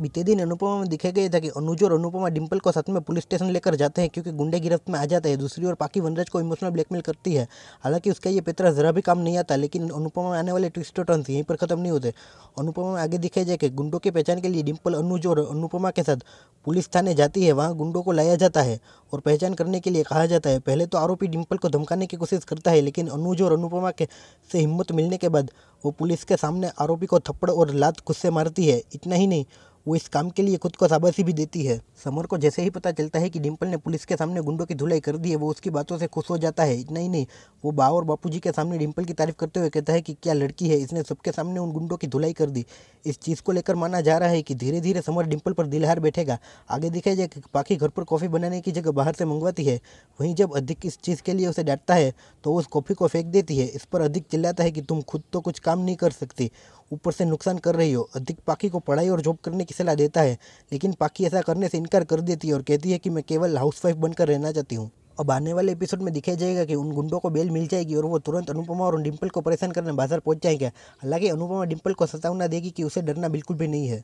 बीते दिन अनुपमा में दिखे गए था कि अनुज और अनुपमा डिम्पल को साथ में पुलिस स्टेशन लेकर जाते हैं क्योंकि गुंडे गिरफ्त में आ जाते हैं दूसरी ओर पाकि वनराज को इमोशनल ब्लैकमेल करती है हालांकि उसका ये पेतरा जरा भी काम नहीं आता लेकिन अनुपमा में आने वाले ट्विस्टो टर्न यहीं पर खत्म नहीं होते अनुपमा में आगे दिखाया जाए कि गुंडों की पहचान के लिए डिम्पल अनुज और अनुपमा के साथ पुलिस थाने जाती है वहाँ गुंडों को लाया जाता है और पहचान करने के लिए कहा जाता है पहले तो आरोपी डिम्पल को धमकाने की कोशिश करता है लेकिन अनुज और अनुपमा के से हिम्मत मिलने के बाद वो पुलिस के सामने आरोपी को थप्पड़ और लात खुद से मारती है इतना ही नहीं वो इस काम के लिए खुद को शाबाशी भी देती है समर को जैसे ही पता चलता है कि डिम्पल ने पुलिस के सामने गुंडों की धुलाई कर दी है वो उसकी बातों से खुश हो जाता है इतना ही नहीं वो बा और बापू के सामने डिम्पल की तारीफ करते हुए कहता है कि क्या लड़की है इसने सबके सामने उन गुंडों की धुलाई कर दी इस चीज़ को लेकर माना जा रहा है कि धीरे धीरे समर डिम्पल पर दिलहार बैठेगा आगे देखा जाए कि पाखी घर पर कॉफ़ी बनाने की जगह बाहर से मंगवाती है वहीं जब अधिक इस चीज़ के लिए उसे डांटता है तो उस कॉफ़ी को फेंक देती है इस पर अधिक चिल्लाता है कि तुम खुद तो कुछ काम नहीं कर सकती ऊपर से नुकसान कर रही हो अधिक पाखी को पढ़ाई और जॉब करने की सलाह देता है लेकिन पाखी ऐसा करने से इनकार कर देती है और कहती है कि मैं केवल हाउसवाइफ बनकर रहना चाहती हूँ अब आने वाले एपिसोड में दिखाया जाएगा कि उन गुंडों को बेल मिल जाएगी और वो तुरंत अनुपमा और डिम्पल को परेशान करने बाजार पहुंच जाएंगे हालांकि अनुपमा डिम्पल को सतावना देगी कि उसे डरना बिल्कुल भी नहीं है